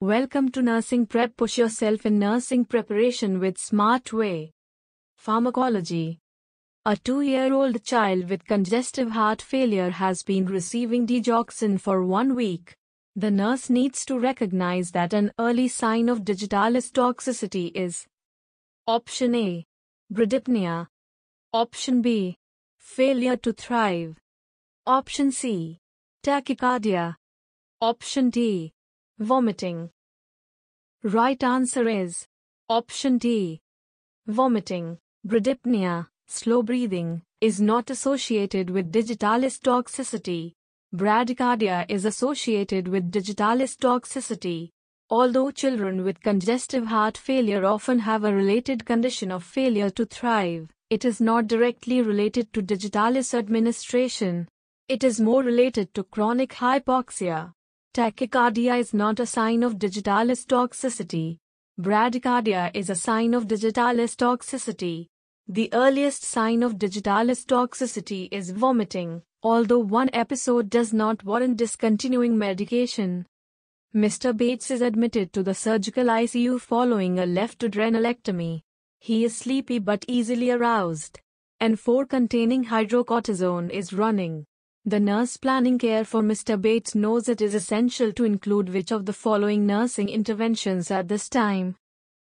Welcome to Nursing Prep. Push yourself in nursing preparation with Smart Way. Pharmacology. A two year old child with congestive heart failure has been receiving digoxin for one week. The nurse needs to recognize that an early sign of digitalis toxicity is Option A. Bradypnea. Option B. Failure to thrive. Option C. Tachycardia. Option D Vomiting. Right answer is option D. Vomiting, bradypnea, slow breathing, is not associated with digitalis toxicity. Bradycardia is associated with digitalis toxicity. Although children with congestive heart failure often have a related condition of failure to thrive, it is not directly related to digitalis administration. It is more related to chronic hypoxia. Tachycardia is not a sign of digitalis toxicity. Bradycardia is a sign of digitalis toxicity. The earliest sign of digitalis toxicity is vomiting, although one episode does not warrant discontinuing medication. Mr. Bates is admitted to the surgical ICU following a left adrenalectomy. He is sleepy but easily aroused. And 4 containing hydrocortisone is running. The nurse planning care for Mr. Bates knows it is essential to include which of the following nursing interventions at this time.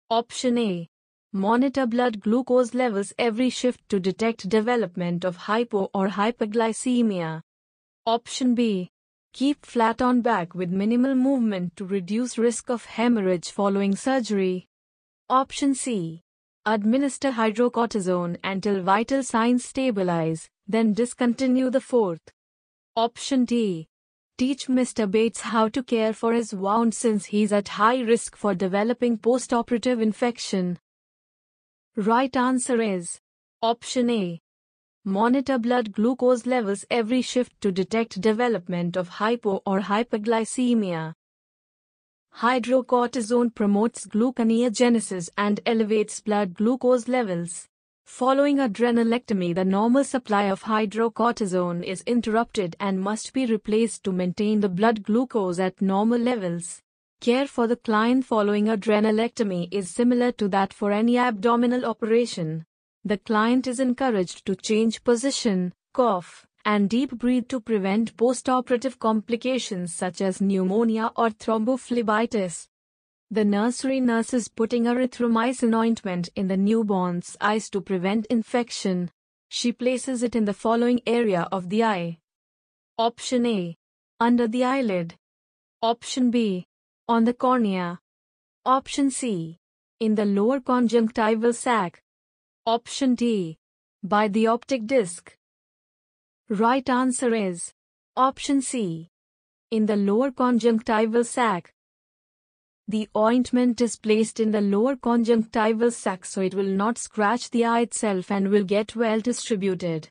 Option A. Monitor blood glucose levels every shift to detect development of hypo or hyperglycemia. Option B. Keep flat on back with minimal movement to reduce risk of hemorrhage following surgery. Option C. Administer hydrocortisone until vital signs stabilize, then discontinue the fourth. Option D. Teach Mr. Bates how to care for his wound since he's at high risk for developing postoperative infection. Right answer is Option A. Monitor blood glucose levels every shift to detect development of hypo or hyperglycemia. Hydrocortisone promotes gluconeogenesis and elevates blood glucose levels. Following adrenalectomy the normal supply of hydrocortisone is interrupted and must be replaced to maintain the blood glucose at normal levels. Care for the client following adrenalectomy is similar to that for any abdominal operation. The client is encouraged to change position, cough, and deep breathe to prevent postoperative complications such as pneumonia or thrombophlebitis. The nursery nurse is putting erythromycin ointment in the newborn's eyes to prevent infection. She places it in the following area of the eye. Option A. Under the eyelid. Option B. On the cornea. Option C. In the lower conjunctival sac. Option D. By the optic disc. Right answer is Option C. In the lower conjunctival sac. The ointment is placed in the lower conjunctival sac so it will not scratch the eye itself and will get well distributed.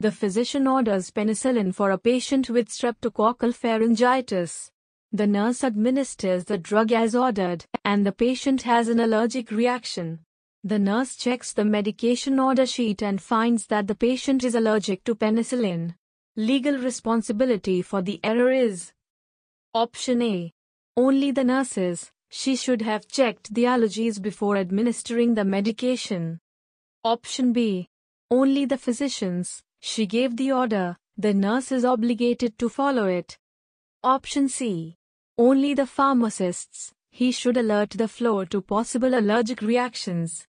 The physician orders penicillin for a patient with streptococcal pharyngitis. The nurse administers the drug as ordered, and the patient has an allergic reaction. The nurse checks the medication order sheet and finds that the patient is allergic to penicillin. Legal responsibility for the error is Option A only the nurses, she should have checked the allergies before administering the medication. Option B. Only the physicians, she gave the order, the nurse is obligated to follow it. Option C. Only the pharmacists, he should alert the floor to possible allergic reactions.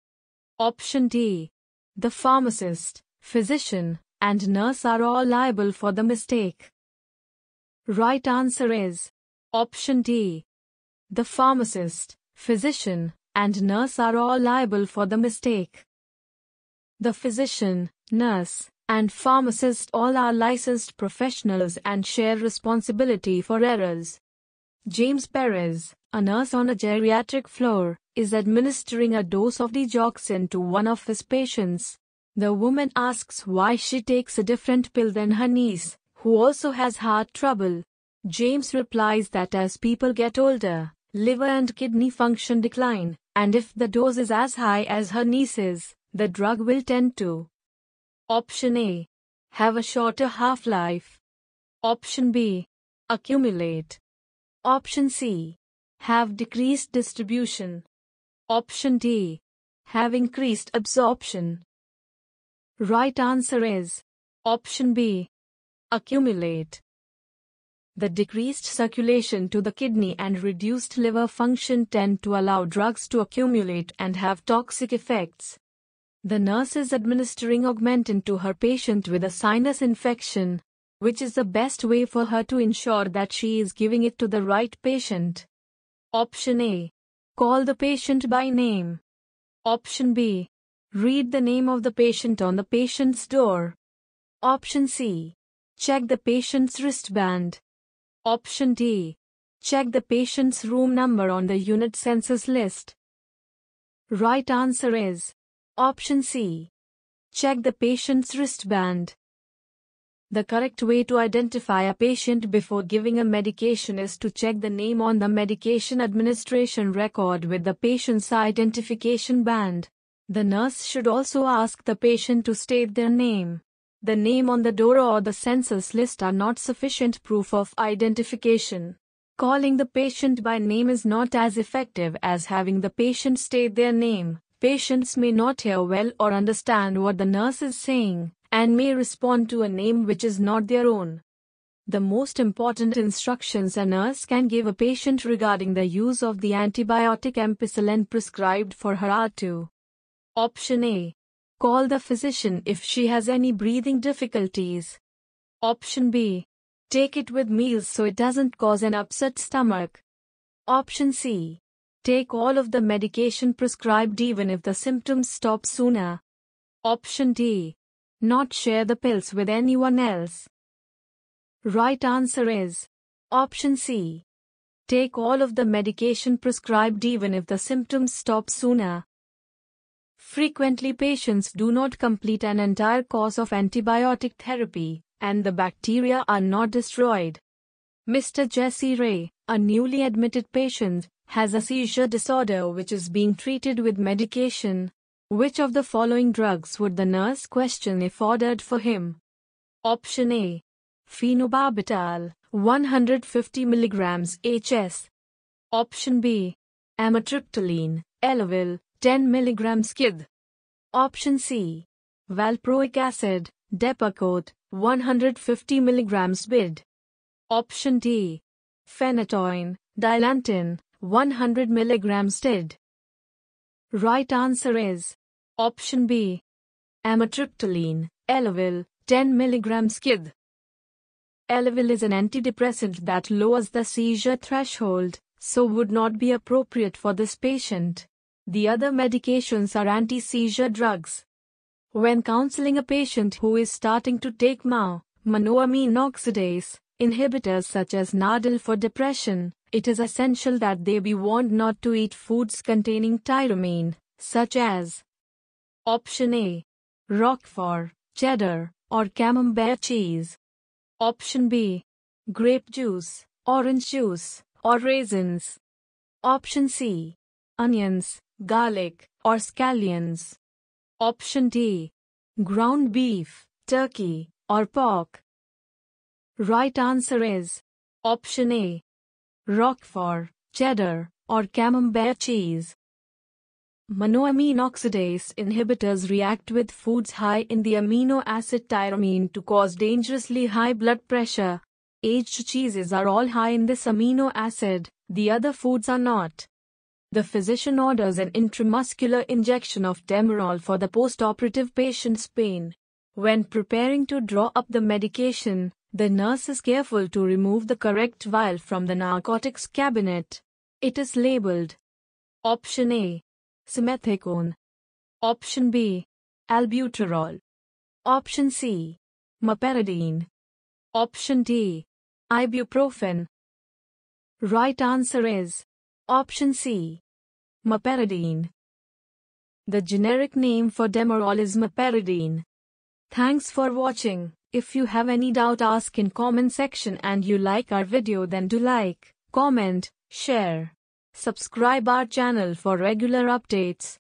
Option D. The pharmacist, physician, and nurse are all liable for the mistake. Right answer is Option D. The pharmacist, physician, and nurse are all liable for the mistake. The physician, nurse, and pharmacist all are licensed professionals and share responsibility for errors. James Perez, a nurse on a geriatric floor, is administering a dose of digoxin to one of his patients. The woman asks why she takes a different pill than her niece, who also has heart trouble. James replies that as people get older, liver and kidney function decline, and if the dose is as high as her niece's, the drug will tend to. Option A. Have a shorter half life. Option B. Accumulate. Option C. Have decreased distribution. Option D. Have increased absorption. Right answer is Option B. Accumulate the decreased circulation to the kidney and reduced liver function tend to allow drugs to accumulate and have toxic effects. The nurse is administering Augmentin to her patient with a sinus infection, which is the best way for her to ensure that she is giving it to the right patient. Option A. Call the patient by name. Option B. Read the name of the patient on the patient's door. Option C. Check the patient's wristband. Option D. Check the patient's room number on the unit census list. Right answer is Option C. Check the patient's wristband. The correct way to identify a patient before giving a medication is to check the name on the medication administration record with the patient's identification band. The nurse should also ask the patient to state their name. The name on the DORA or the census list are not sufficient proof of identification. Calling the patient by name is not as effective as having the patient state their name. Patients may not hear well or understand what the nurse is saying, and may respond to a name which is not their own. The most important instructions a nurse can give a patient regarding the use of the antibiotic ampicillin prescribed for her are Option A. Call the physician if she has any breathing difficulties. Option B. Take it with meals so it doesn't cause an upset stomach. Option C. Take all of the medication prescribed even if the symptoms stop sooner. Option D. Not share the pills with anyone else. Right answer is Option C. Take all of the medication prescribed even if the symptoms stop sooner. Frequently patients do not complete an entire course of antibiotic therapy, and the bacteria are not destroyed. Mr. Jesse Ray, a newly admitted patient, has a seizure disorder which is being treated with medication. Which of the following drugs would the nurse question if ordered for him? Option A. Phenobarbital, 150 mg HS. Option B. Amitriptyline, Elavil, 10 mg skid. Option C. Valproic acid, Depakote, 150 mg bid. Option D. Phenytoin, Dilantin, 100 mg TID. Right answer is Option B. Amitriptyline, Elavil, 10 mg skid. Elavil is an antidepressant that lowers the seizure threshold, so would not be appropriate for this patient. The other medications are anti-seizure drugs. When counseling a patient who is starting to take MAO, monoamine oxidase, inhibitors such as Nardil for depression, it is essential that they be warned not to eat foods containing tyramine, such as Option A. Roquefort, cheddar, or camembert cheese. Option B. Grape juice, orange juice, or raisins. Option C. Onions, garlic, or scallions. Option D. Ground beef, turkey, or pork. Right answer is Option A. Roquefort, cheddar, or camembert cheese. Monoamine oxidase inhibitors react with foods high in the amino acid tyramine to cause dangerously high blood pressure. Aged cheeses are all high in this amino acid, the other foods are not. The physician orders an intramuscular injection of Demerol for the postoperative patient's pain. When preparing to draw up the medication, the nurse is careful to remove the correct vial from the narcotics cabinet. It is labeled Option A Simethicone, Option B Albuterol, Option C Meperidine, Option D Ibuprofen. Right answer is Option C. Meperidine. The generic name for Demerol is meperidine. Thanks for watching. If you have any doubt ask in comment section and you like our video then do like, comment, share. Subscribe our channel for regular updates.